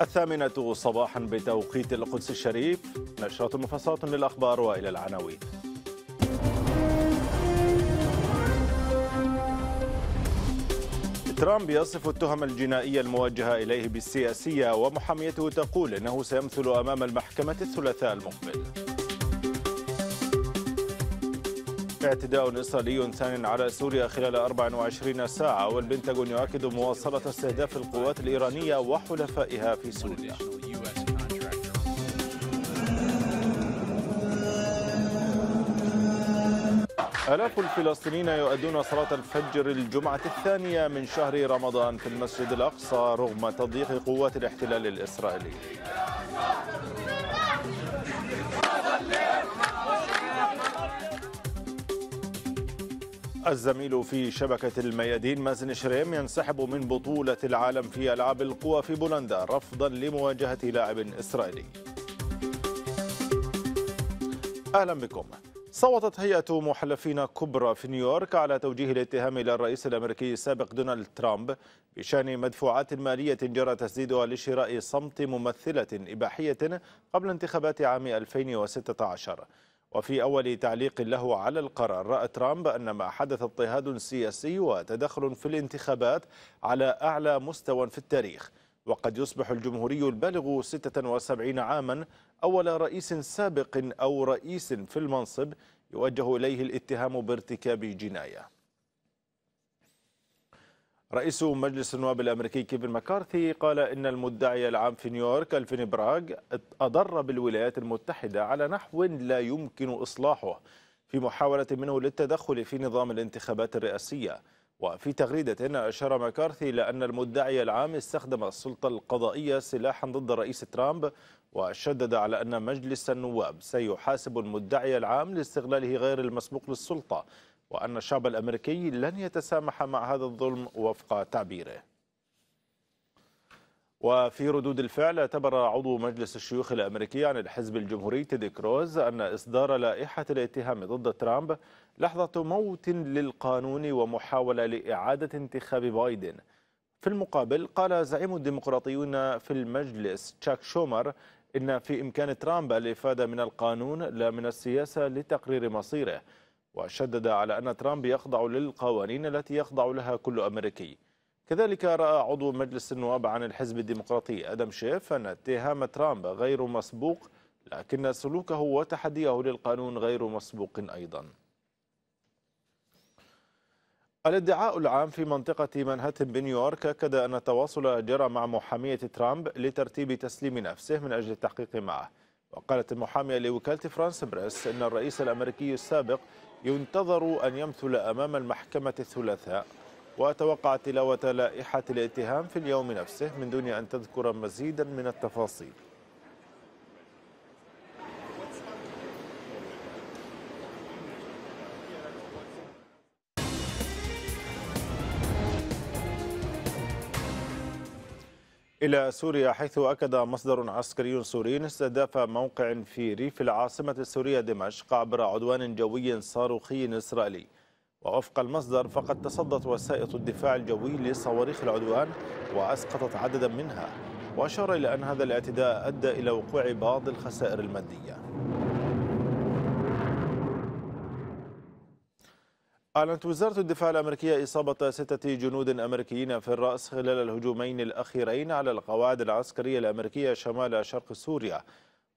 الثامنة صباحا بتوقيت القدس الشريف نشرة مفصلة للأخبار وإلى العناوين ترامب يصف التهم الجنائية الموجهة إليه بالسياسية ومحاميته تقول أنه سيمثل أمام المحكمة الثلاثاء المقبل اعتداء إسرائيلي ثان على سوريا خلال 24 ساعة والبنتاغون يؤكد مواصلة استهداف القوات الإيرانية وحلفائها في سوريا آلاف الفلسطينيين يؤدون صلاة الفجر الجمعة الثانية من شهر رمضان في المسجد الأقصى رغم تضييق قوات الاحتلال الإسرائيلي الزميل في شبكة الميادين مازن شريم ينسحب من بطولة العالم في ألعاب القوى في بولندا رفضا لمواجهة لاعب إسرائيلي أهلا بكم صوتت هيئة محلفين كبرى في نيويورك على توجيه الاتهام إلى الرئيس الأمريكي السابق دونالد ترامب بشأن مدفوعات مالية جرى تسديدها لشراء صمت ممثلة إباحية قبل انتخابات عام 2016 وفي أول تعليق له على القرار رأى ترامب أن ما حدث اضطهاد سياسي وتدخل في الانتخابات على أعلى مستوى في التاريخ وقد يصبح الجمهوري البالغ 76 عاما أول رئيس سابق أو رئيس في المنصب يوجه إليه الاتهام بارتكاب جناية رئيس مجلس النواب الأمريكي كيفن مكارثي قال إن المدعي العام في نيويورك ألفين براغ أضر بالولايات المتحدة على نحو لا يمكن إصلاحه في محاولة منه للتدخل في نظام الانتخابات الرئاسية وفي تغريدة أشار مكارثي إلى أن المدعي العام استخدم السلطة القضائية سلاحا ضد الرئيس ترامب وشدد على أن مجلس النواب سيحاسب المدعي العام لاستغلاله غير المسبوق للسلطة وأن الشعب الأمريكي لن يتسامح مع هذا الظلم وفق تعبيره وفي ردود الفعل اعتبر عضو مجلس الشيوخ الأمريكي عن الحزب الجمهوري تيدي كروز أن إصدار لائحة الاتهام ضد ترامب لحظة موت للقانون ومحاولة لإعادة انتخاب بايدن في المقابل قال زعيم الديمقراطيون في المجلس تشاك شومر إن في إمكان ترامب الإفادة من القانون لا من السياسة لتقرير مصيره وشدد على أن ترامب يخضع للقوانين التي يخضع لها كل أمريكي كذلك رأى عضو مجلس النواب عن الحزب الديمقراطي أدم شيف أن اتهام ترامب غير مسبوق لكن سلوكه وتحديه للقانون غير مسبوق أيضا الادعاء العام في منطقة منهاتن بنيويورك أكد أن التواصل جرى مع محامية ترامب لترتيب تسليم نفسه من أجل التحقيق معه وقالت المحامية لوكالة فرانس بريس أن الرئيس الأمريكي السابق ينتظر أن يمثل أمام المحكمة الثلاثاء وتوقع تلاوة لائحة الاتهام في اليوم نفسه من دون أن تذكر مزيدا من التفاصيل إلى سوريا حيث أكد مصدر عسكري سوري استهداف موقع في ريف العاصمة السورية دمشق عبر عدوان جوي صاروخي إسرائيلي ووفق المصدر فقد تصدت وسائط الدفاع الجوي لصواريخ العدوان وأسقطت عددا منها وأشار إلى أن هذا الاعتداء أدى إلى وقوع بعض الخسائر المادية أعلنت وزارة الدفاع الأمريكية إصابة ستة جنود أمريكيين في الرأس خلال الهجومين الأخيرين على القواعد العسكرية الأمريكية شمال شرق سوريا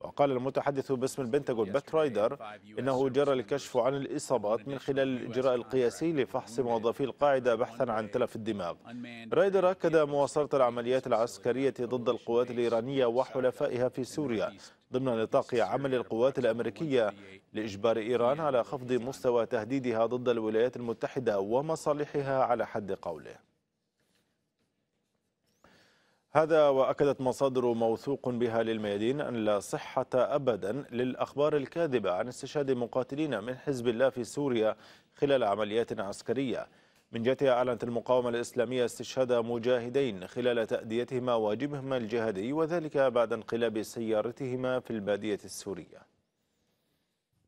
وقال المتحدث باسم البنتاغون بات رايدر إنه جرى الكشف عن الإصابات من خلال الإجراء القياسي لفحص موظفي القاعدة بحثا عن تلف الدماغ رايدر أكد مواصلة العمليات العسكرية ضد القوات الإيرانية وحلفائها في سوريا ضمن نطاق عمل القوات الأمريكية لإجبار إيران على خفض مستوى تهديدها ضد الولايات المتحدة ومصالحها على حد قوله هذا وأكدت مصادر موثوق بها للميادين أن لا صحة أبدا للأخبار الكاذبة عن استشهاد مقاتلين من حزب الله في سوريا خلال عمليات عسكرية من جهتها أعلنت المقاومة الإسلامية استشهاد مجاهدين خلال تأديتهما واجبهما الجهادي وذلك بعد انقلاب سيارتهما في البادية السورية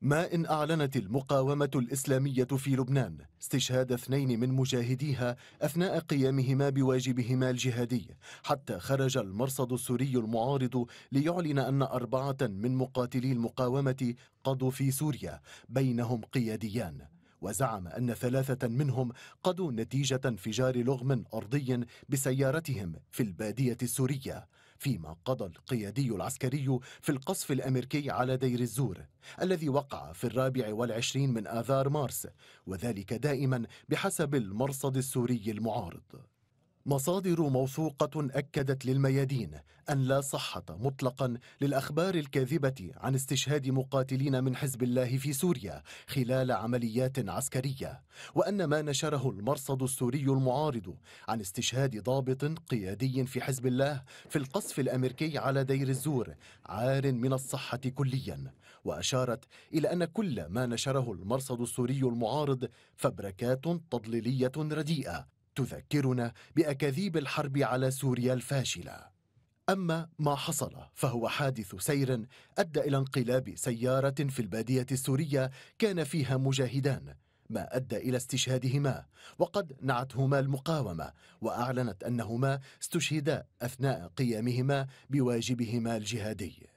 ما إن أعلنت المقاومة الإسلامية في لبنان استشهاد اثنين من مجاهديها أثناء قيامهما بواجبهما الجهادي حتى خرج المرصد السوري المعارض ليعلن أن أربعة من مقاتلي المقاومة قضوا في سوريا بينهم قياديان وزعم أن ثلاثة منهم قضوا نتيجة انفجار لغم أرضي بسيارتهم في البادية السورية فيما قضى القيادي العسكري في القصف الأمريكي على دير الزور الذي وقع في الرابع والعشرين من آذار مارس وذلك دائما بحسب المرصد السوري المعارض مصادر موثوقة أكدت للميادين أن لا صحة مطلقا للأخبار الكاذبة عن استشهاد مقاتلين من حزب الله في سوريا خلال عمليات عسكرية وأن ما نشره المرصد السوري المعارض عن استشهاد ضابط قيادي في حزب الله في القصف الأمريكي على دير الزور عار من الصحة كليا وأشارت إلى أن كل ما نشره المرصد السوري المعارض فبركات تضليلية رديئة تذكرنا باكاذيب الحرب على سوريا الفاشله أما ما حصل فهو حادث سير أدى إلى انقلاب سيارة في البادية السورية كان فيها مجاهدان ما أدى إلى استشهادهما وقد نعتهما المقاومة وأعلنت أنهما استشهدا أثناء قيامهما بواجبهما الجهادي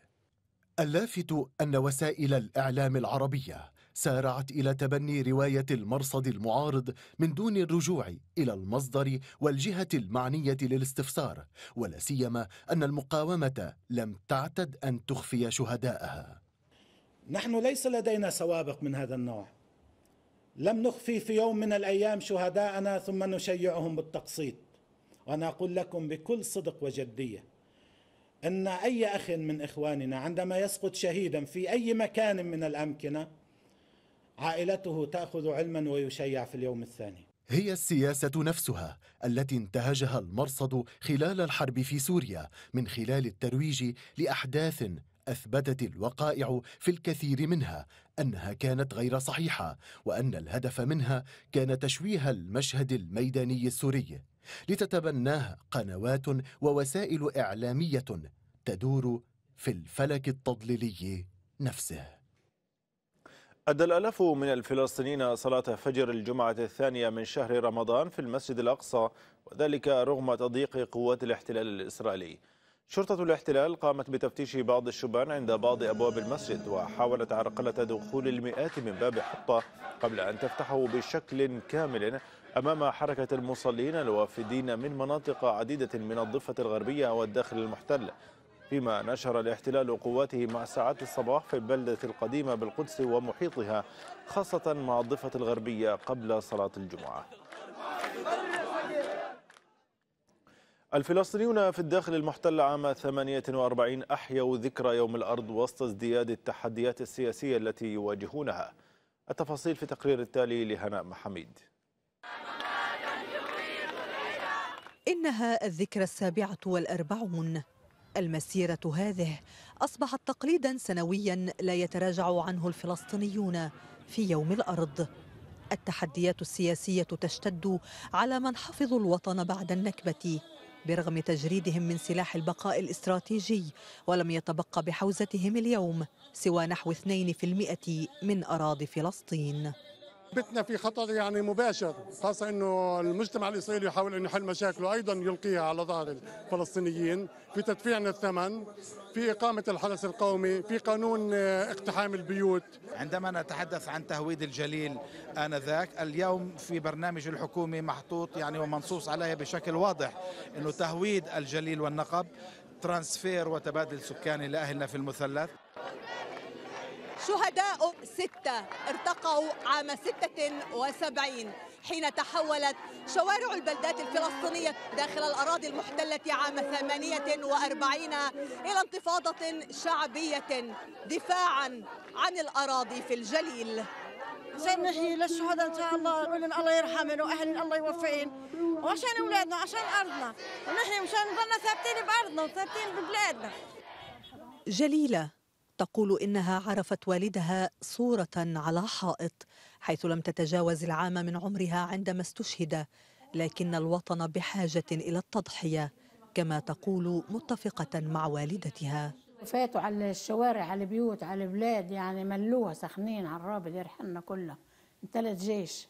اللافت أن وسائل الإعلام العربية سارعت إلى تبني رواية المرصد المعارض من دون الرجوع إلى المصدر والجهة المعنية للاستفسار ولا سيما أن المقاومة لم تعتد أن تخفي شهداءها نحن ليس لدينا سوابق من هذا النوع لم نخفي في يوم من الأيام شهداءنا ثم نشيعهم بالتقسيط وأنا أقول لكم بكل صدق وجدية أن أي أخ من إخواننا عندما يسقط شهيدا في أي مكان من الأمكنة عائلته تأخذ علما ويشيع في اليوم الثاني هي السياسة نفسها التي انتهجها المرصد خلال الحرب في سوريا من خلال الترويج لأحداث أثبتت الوقائع في الكثير منها أنها كانت غير صحيحة وأن الهدف منها كان تشويه المشهد الميداني السوري لتتبناها قنوات ووسائل إعلامية تدور في الفلك التضليلي نفسه أدى الألاف من الفلسطينيين صلاة فجر الجمعة الثانية من شهر رمضان في المسجد الأقصى وذلك رغم تضييق قوات الاحتلال الإسرائيلي شرطة الاحتلال قامت بتفتيش بعض الشبان عند بعض أبواب المسجد وحاولت عرقلة دخول المئات من باب حطة قبل أن تفتحه بشكل كامل أمام حركة المصلين الوافدين من مناطق عديدة من الضفة الغربية والداخل المحتل فيما نشر الاحتلال قواته مع ساعات الصباح في البلدة القديمة بالقدس ومحيطها خاصة مع الضفة الغربية قبل صلاة الجمعة الفلسطينيون في الداخل المحتل عام 48 أحيوا ذكرى يوم الأرض وسط ازدياد التحديات السياسية التي يواجهونها التفاصيل في تقرير التالي لهناء محميد إنها الذكرى السابعة والأربعون المسيرة هذه أصبحت تقليدا سنويا لا يتراجع عنه الفلسطينيون في يوم الأرض التحديات السياسية تشتد على من حفظوا الوطن بعد النكبة برغم تجريدهم من سلاح البقاء الاستراتيجي ولم يتبقى بحوزتهم اليوم سوى نحو 2% من أراضي فلسطين بتنا في خطر يعني مباشر خاصة أنه المجتمع الإسرائيلي يحاول أن يحل مشاكله أيضا يلقيها على ظهر الفلسطينيين في تدفيع الثمن في إقامة الحرس القومي في قانون آه، اقتحام البيوت عندما نتحدث عن تهويد الجليل آنذاك اليوم في برنامج الحكومي محطوط يعني ومنصوص عليه بشكل واضح أنه تهويد الجليل والنقب ترانسفير وتبادل سكاني لأهلنا في المثلث شهداء ستة ارتقوا عام 76 حين تحولت شوارع البلدات الفلسطينية داخل الأراضي المحتلة عام 48 إلى انتفاضة شعبية دفاعا عن الأراضي في الجليل سنحيي للشهداء ان شاء الله نقول الله يرحمهم واهلنا الله يوفقهم وعشان اولادنا وعشان ارضنا ونحن مشان نضلنا ثابتين بارضنا وثابتين ببلادنا جليله تقول إنها عرفت والدها صورة على حائط حيث لم تتجاوز العام من عمرها عندما استشهد لكن الوطن بحاجة إلى التضحية كما تقول متفقة مع والدتها فاتوا على الشوارع على البيوت على البلاد يعني ملوها سخنين على الرابط يرحلنا كلها ثلاث جيش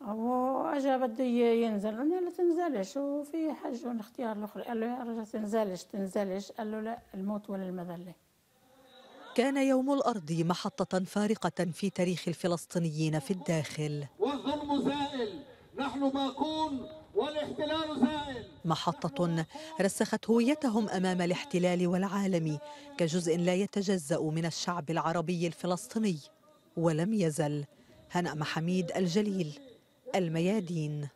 واجا بده ينزل قلنا لا تنزلش وفي حج اختيار الاخر قال له يا رجل تنزلش تنزلش قال له لا الموت ولا المذله كان يوم الأرض محطة فارقة في تاريخ الفلسطينيين في الداخل والظلم زائل نحن باقون والاحتلال زائل محطة رسخت هويتهم أمام الاحتلال والعالم كجزء لا يتجزأ من الشعب العربي الفلسطيني ولم يزل هنأ محميد الجليل الميادين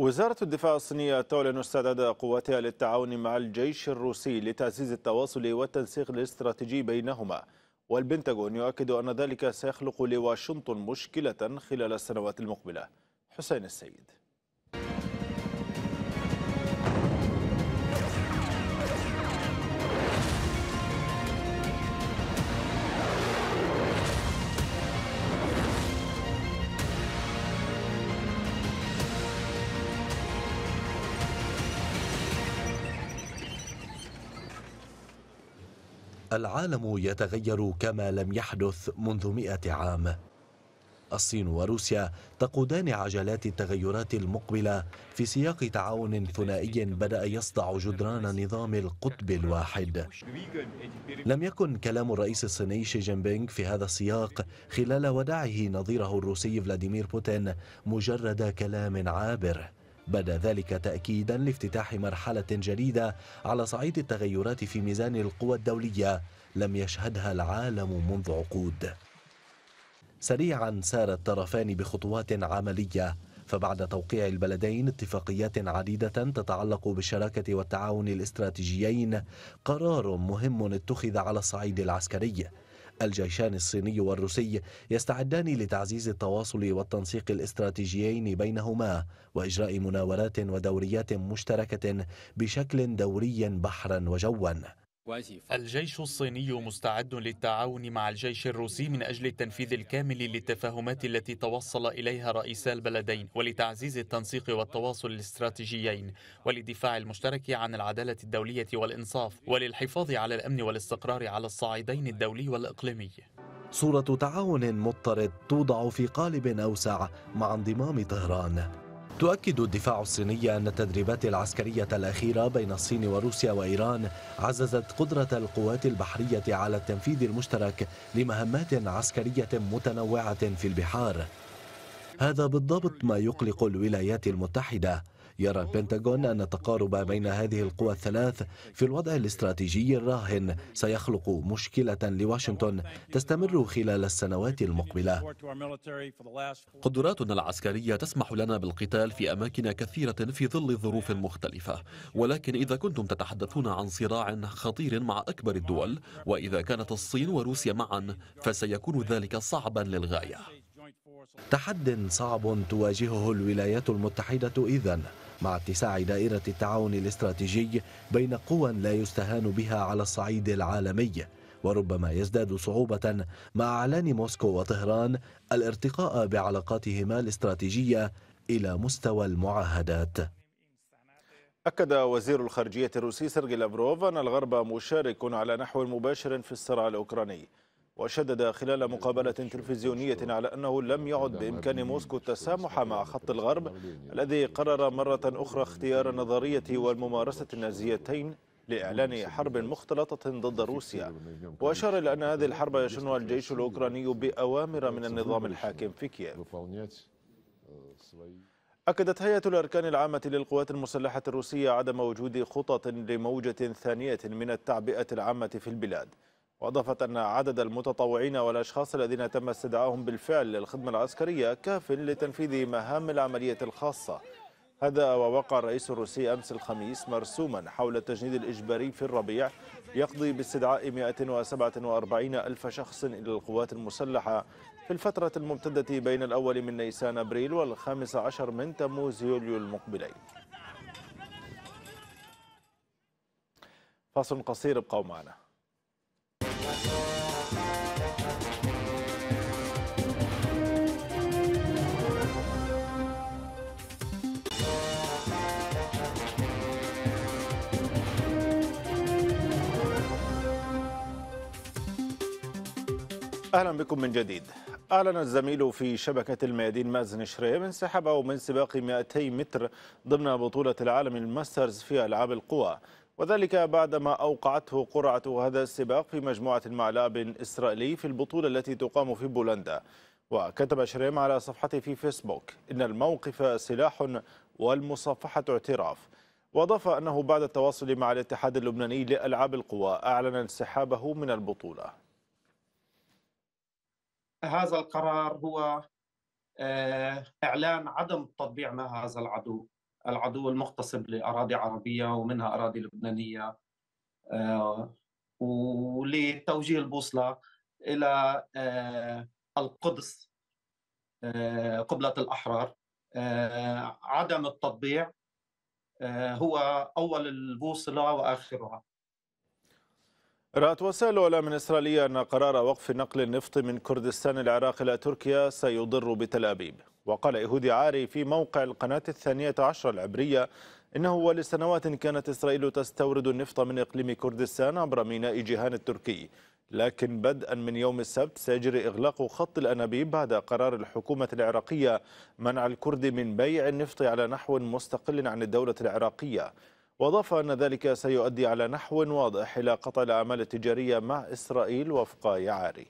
وزارة الدفاع الصينية تعلن استعداد قواتها للتعاون مع الجيش الروسي لتعزيز التواصل والتنسيق الاستراتيجي بينهما والبنتاغون يؤكد أن ذلك سيخلق لواشنطن مشكلة خلال السنوات المقبلة حسين السيد العالم يتغير كما لم يحدث منذ مئة عام الصين وروسيا تقودان عجلات التغيرات المقبلة في سياق تعاون ثنائي بدأ يصدع جدران نظام القطب الواحد لم يكن كلام الرئيس الصيني شي جين بينغ في هذا السياق خلال وداعه نظيره الروسي فلاديمير بوتين مجرد كلام عابر بدا ذلك تأكيدا لافتتاح مرحلة جديدة على صعيد التغيرات في ميزان القوى الدولية لم يشهدها العالم منذ عقود سريعا سار الطرفان بخطوات عملية فبعد توقيع البلدين اتفاقيات عديدة تتعلق بالشراكة والتعاون الاستراتيجيين قرار مهم اتخذ على الصعيد العسكري الجيشان الصيني والروسي يستعدان لتعزيز التواصل والتنسيق الاستراتيجيين بينهما وإجراء مناورات ودوريات مشتركة بشكل دوري بحرا وجوا الجيش الصيني مستعد للتعاون مع الجيش الروسي من أجل التنفيذ الكامل للتفاهمات التي توصل إليها رئيسا البلدين ولتعزيز التنسيق والتواصل الاستراتيجيين وللدفاع المشترك عن العدالة الدولية والإنصاف وللحفاظ على الأمن والاستقرار على الصعيدين الدولي والإقليمي صورة تعاون مضطرد توضع في قالب أوسع مع انضمام طهران تؤكد الدفاع الصيني أن التدريبات العسكرية الأخيرة بين الصين وروسيا وإيران عززت قدرة القوات البحرية على التنفيذ المشترك لمهمات عسكرية متنوعة في البحار هذا بالضبط ما يقلق الولايات المتحدة يرى البنتاغون أن التقارب بين هذه القوى الثلاث في الوضع الاستراتيجي الراهن سيخلق مشكلة لواشنطن تستمر خلال السنوات المقبلة قدراتنا العسكرية تسمح لنا بالقتال في أماكن كثيرة في ظل ظروف مختلفة ولكن إذا كنتم تتحدثون عن صراع خطير مع أكبر الدول وإذا كانت الصين وروسيا معا فسيكون ذلك صعبا للغاية تحد صعب تواجهه الولايات المتحدة إذن مع اتساع دائرة التعاون الاستراتيجي بين قوى لا يستهان بها على الصعيد العالمي وربما يزداد صعوبة مع اعلان موسكو وطهران الارتقاء بعلاقاتهما الاستراتيجية إلى مستوى المعاهدات أكد وزير الخارجية الروسي سيرجي لافروف أن الغرب مشارك على نحو مباشر في الصراع الأوكراني وشدد خلال مقابلة تلفزيونية على أنه لم يعد بإمكان موسكو التسامح مع خط الغرب الذي قرر مرة أخرى اختيار النظرية والممارسة النازيتين لإعلان حرب مختلطة ضد روسيا وأشار إلى أن هذه الحرب يشنها الجيش الأوكراني بأوامر من النظام الحاكم في كييف أكدت هيئة الأركان العامة للقوات المسلحة الروسية عدم وجود خطط لموجة ثانية من التعبئة العامة في البلاد وأضافت أن عدد المتطوعين والأشخاص الذين تم استدعائهم بالفعل للخدمة العسكرية كاف لتنفيذ مهام العملية الخاصة هذا ووقع الرئيس الروسي أمس الخميس مرسوما حول التجنيد الإجباري في الربيع يقضي باستدعاء 147 ألف شخص إلى القوات المسلحة في الفترة الممتدة بين الأول من نيسان أبريل والخامس عشر من تموز يوليو المقبلين فاصل قصير ابقوا معنا اهلا بكم من جديد أعلن الزميل في شبكة الميادين مازن شريف انسحابه من سباق 200 متر ضمن بطولة العالم الماسترز في ألعاب القوى وذلك بعدما أوقعته قرعة هذا السباق في مجموعة مع لاعب إسرائيلي في البطولة التي تقام في بولندا وكتب شريم على صفحته في فيسبوك إن الموقف سلاح والمصافحة اعتراف وأضاف أنه بعد التواصل مع الاتحاد اللبناني لألعاب القوى أعلن انسحابه من البطولة هذا القرار هو آه، إعلان عدم التطبيع مع هذا العدو العدو المغتصب لأراضي عربية ومنها أراضي لبنانية آه، ولتوجيه البوصلة إلى آه، القدس آه، قبلة الأحرار عدم التطبيع هو أول البوصلة وآخرها رأت وسائل الإعلام الإسرائيلية أن قرار وقف نقل النفط من كردستان العراق إلى تركيا سيضر بتل أبيب وقال إيهودي عاري في موقع القناة الثانية عشر العبرية إنه ولسنوات كانت إسرائيل تستورد النفط من إقليم كردستان عبر ميناء جيهان التركي لكن بدءا من يوم السبت سيجري إغلاق خط الأنابيب بعد قرار الحكومة العراقية منع الكرد من بيع النفط على نحو مستقل عن الدولة العراقية وأضاف أن ذلك سيؤدي على نحو واضح إلى قطع الأعمال التجارية مع إسرائيل وفق يعاري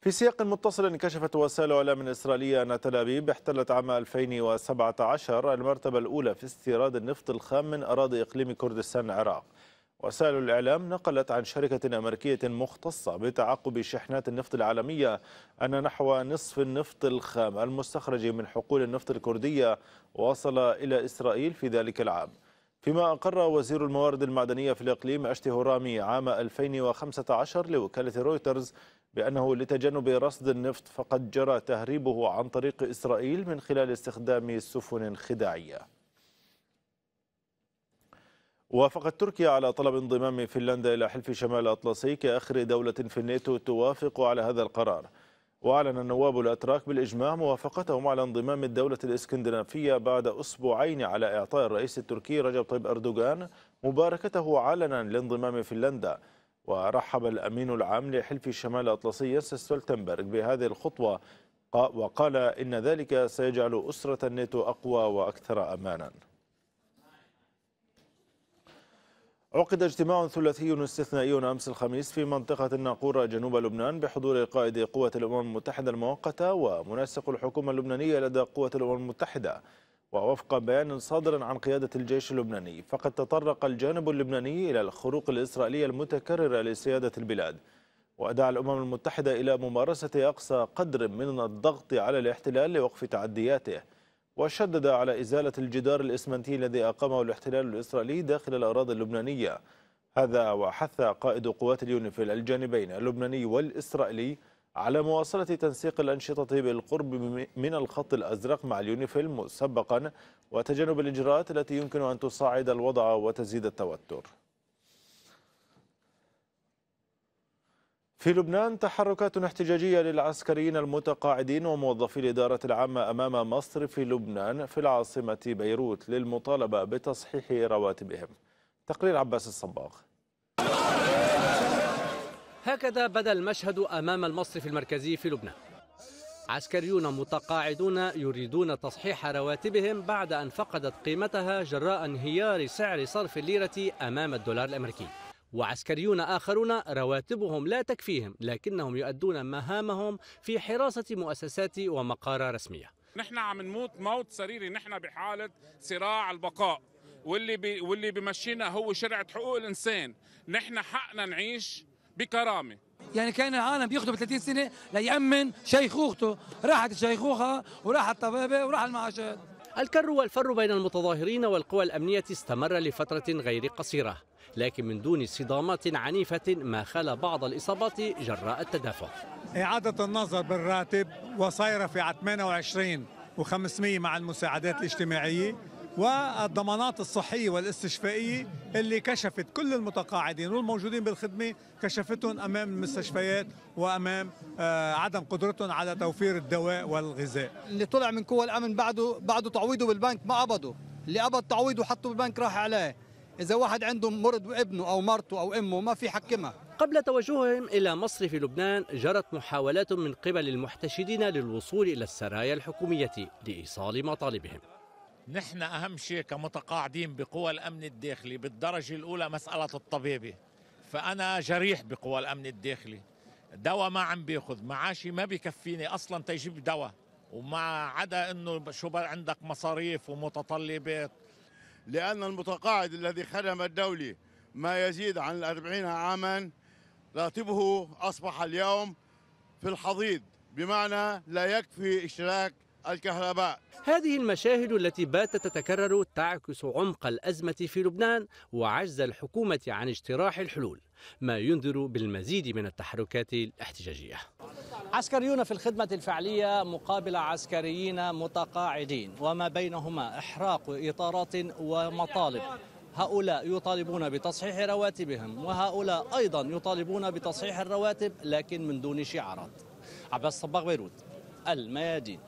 في سياق متصل كشفت وسائل اعلام اسرائيليه ان تل ابيب احتلت عام 2017 المرتبه الاولى في استيراد النفط الخام من اراضي اقليم كردستان العراق وسائل الإعلام نقلت عن شركة أمريكية مختصة بتعقب شحنات النفط العالمية أن نحو نصف النفط الخام المستخرج من حقول النفط الكردية وصل إلى إسرائيل في ذلك العام فيما أقر وزير الموارد المعدنية في الإقليم أشتي هورامي عام 2015 لوكالة رويترز بأنه لتجنب رصد النفط فقد جرى تهريبه عن طريق إسرائيل من خلال استخدام سفن خداعية وافقت تركيا على طلب انضمام فنلندا إلى حلف شمال الأطلسي كآخر دولة في الناتو توافق على هذا القرار وأعلن النواب الأتراك بالإجماع موافقتهم على انضمام الدولة الإسكندنافية بعد أسبوعين على إعطاء الرئيس التركي رجب طيب أردوغان مباركته علنا لانضمام فنلندا ورحب الأمين العام لحلف شمال الأطلسي ينس ستولتنبرغ بهذه الخطوة وقال إن ذلك سيجعل أسرة الناتو أقوى وأكثر أماناً عقد اجتماع ثلاثي استثنائي أمس الخميس في منطقة الناقورة جنوب لبنان بحضور قائد قوة الأمم المتحدة المؤقتة ومنسق الحكومة اللبنانية لدى قوة الأمم المتحدة ووفق بيان صادر عن قيادة الجيش اللبناني فقد تطرق الجانب اللبناني إلى الخروق الإسرائيلية المتكررة لسيادة البلاد ودعا الأمم المتحدة إلى ممارسة أقصى قدر من الضغط على الاحتلال لوقف تعدياته وشدد على إزالة الجدار الإسمنتي الذي أقامه الاحتلال الإسرائيلي داخل الأراضي اللبنانية هذا وحث قائد قوات اليونيفيل الجانبين اللبناني والإسرائيلي على مواصلة تنسيق الأنشطة بالقرب من الخط الأزرق مع اليونيفيل مسبقا وتجنب الإجراءات التي يمكن أن تصاعد الوضع وتزيد التوتر في لبنان تحركات احتجاجية للعسكريين المتقاعدين وموظفي الإدارة العامة أمام مصرف لبنان في العاصمة بيروت للمطالبة بتصحيح رواتبهم تقرير عباس الصباغ هكذا بدا المشهد أمام المصرف المركزي في لبنان عسكريون متقاعدون يريدون تصحيح رواتبهم بعد أن فقدت قيمتها جراء انهيار سعر صرف الليرة أمام الدولار الأمريكي وعسكريون آخرون رواتبهم لا تكفيهم لكنهم يؤدون مهامهم في حراسة مؤسسات ومقارة رسمية نحن عم نموت موت سريري نحن بحالة صراع البقاء واللي بي واللي بيمشينا هو شرعة حقوق الإنسان نحن حقنا نعيش بكرامة يعني كان العالم بيخدم 30 سنة ليأمن شيخوخته راحت الشيخوخة وراحت الطبابة وراح المعاشات الكر والفر بين المتظاهرين والقوى الأمنية استمر لفترة غير قصيرة لكن من دون صدامات عنيفة ما خلى بعض الإصابات جراء التدافع إعادة النظر بالراتب وصايرة في 28 و500 مع المساعدات الاجتماعية والضمانات الصحية والاستشفائية اللي كشفت كل المتقاعدين والموجودين بالخدمة كشفتهم أمام المستشفيات وأمام آه، عدم قدرتهم على توفير الدواء والغذاء اللي طلع من قوى الأمن بعده بعده تعويضه بالبنك ما قبضه اللي قبض تعويضه وحطه بالبنك راح عليه إذا واحد عنده مرض وابنه أو مرته أو أمه ما في حكمها قبل توجههم إلى مصر في لبنان جرت محاولات من قبل المحتشدين للوصول إلى السرايا الحكومية لإيصال مطالبهم نحن أهم شيء كمتقاعدين بقوى الأمن الداخلي بالدرجة الأولى مسألة الطبيبة فأنا جريح بقوى الأمن الداخلي دواء ما عم بياخذ معاشي ما بكفيني أصلا تجيب دواء وما عدا انه شو عندك مصاريف ومتطلبات لأن المتقاعد الذي خدم الدولة ما يزيد عن الأربعين عاما راتبه أصبح اليوم في الحضيض بمعنى لا يكفي اشتراك الكهرباء هذه المشاهد التي باتت تتكرر تعكس عمق الأزمة في لبنان وعجز الحكومة عن اجتراح الحلول ما ينذر بالمزيد من التحركات الاحتجاجية عسكريون في الخدمة الفعلية مقابل عسكريين متقاعدين وما بينهما إحراق إطارات ومطالب هؤلاء يطالبون بتصحيح رواتبهم وهؤلاء أيضا يطالبون بتصحيح الرواتب لكن من دون شعارات عباس صباغ بيروت الميادين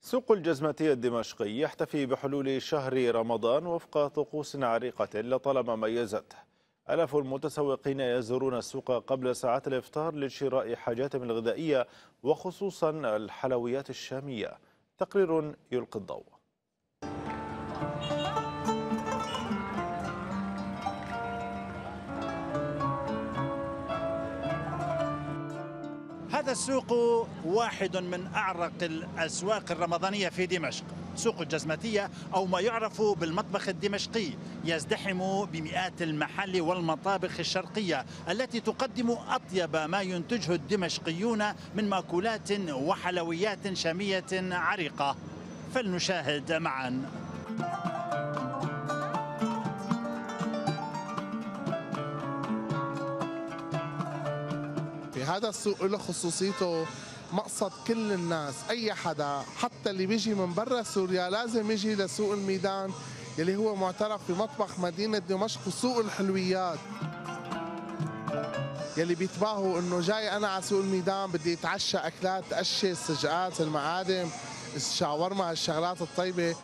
سوق الجزمتي الدمشقي يحتفي بحلول شهر رمضان وفق طقوس عريقة لطالما ميزته آلاف المتسوقين يزورون السوق قبل ساعات الإفطار لشراء حاجاتهم الغذائية وخصوصا الحلويات الشامية تقرير يلقي الضوء هذا السوق واحد من أعرق الأسواق الرمضانية في دمشق سوق الجزمتية أو ما يعرف بالمطبخ الدمشقي يزدحم بمئات المحل والمطابخ الشرقية التي تقدم أطيب ما ينتجه الدمشقيون من مأكولات وحلويات شامية عريقة فلنشاهد معاً هذا السوق له خصوصيته مقصد كل الناس اي حدا حتى اللي بيجي من برا سوريا لازم يجي لسوق الميدان يلي هو معترف بمطبخ مدينه دمشق وسوق الحلويات يلي بيتباهوا انه جاي انا على سوق الميدان بدي اتعشى اكلات قشه السجقات المعادم الشاورما هالشغلات الطيبه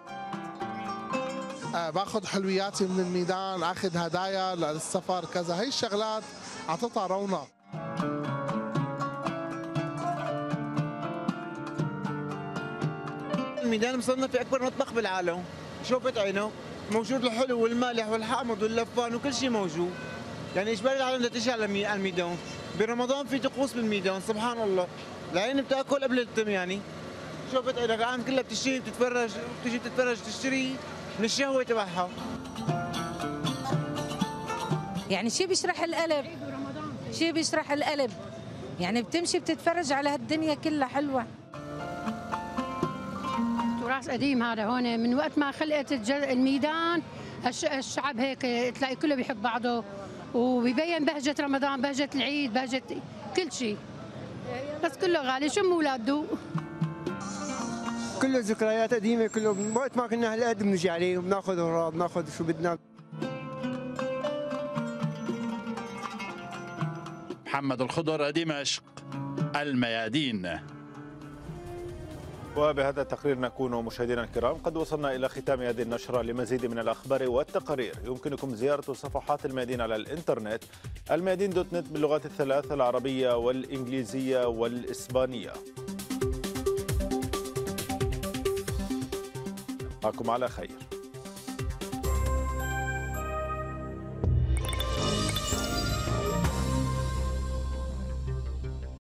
آه باخذ حلوياتي من الميدان اخذ هدايا للسفر كذا هي الشغلات اعطتها رونق ميدان مصنف في اكبر مطبخ بالعالم شوفت عينه موجود الحلو والمالح والحامض واللفان وكل شيء موجود يعني اجباري العالم بدها تجي على الميدان برمضان في طقوس بالميدان سبحان الله العين بتاكل قبل التم يعني شوفت عينك العالم كلها بتشتري بتتفرج بتجي بتتفرج تشتري من الشهوه تبعها يعني شيء بيشرح القلب شيء بيشرح القلب يعني بتمشي بتتفرج على هالدنيا كلها حلوه راس قديم هذا هون من وقت ما خلقت الميدان الشعب هيك تلاقي كله بيحب بعضه وبيبين بهجة رمضان بهجة العيد بهجة كل شيء بس كله غالي شم ولاده كله ذكريات قديمه كله من وقت ما كنا هالقد بنجي عليه وبناخذ اغراض بناخذ شو بدنا محمد الخضر قديم عشق الميادين وبهذا التقرير نكون مشاهدينا الكرام قد وصلنا إلى ختام هذه النشرة لمزيد من الأخبار والتقارير يمكنكم زيارة صفحات الميادين على الإنترنت الميادين دوت نت باللغات الثلاث العربية والإنجليزية والإسبانية معكم على خير